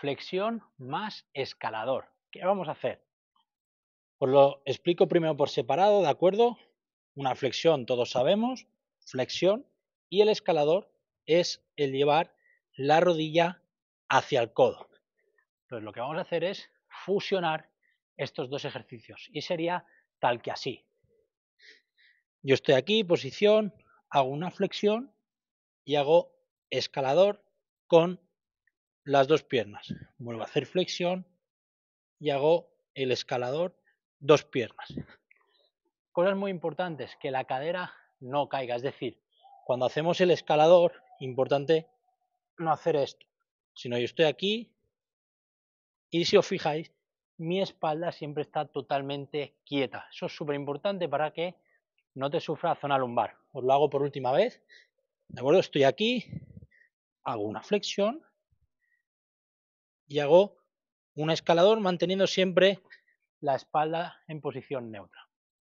flexión más escalador. ¿Qué vamos a hacer? Os lo explico primero por separado, ¿de acuerdo? Una flexión, todos sabemos, flexión, y el escalador es el llevar la rodilla hacia el codo. Entonces lo que vamos a hacer es fusionar estos dos ejercicios y sería tal que así. Yo estoy aquí, posición, hago una flexión y hago escalador con las dos piernas. Vuelvo a hacer flexión y hago el escalador dos piernas. Cosas muy importantes, que la cadera no caiga. Es decir, cuando hacemos el escalador, importante no hacer esto. Sino yo estoy aquí y si os fijáis, mi espalda siempre está totalmente quieta. Eso es súper importante para que no te sufra zona lumbar. Os lo hago por última vez. ¿De acuerdo? Estoy aquí, hago una flexión y hago un escalador manteniendo siempre la espalda en posición neutra.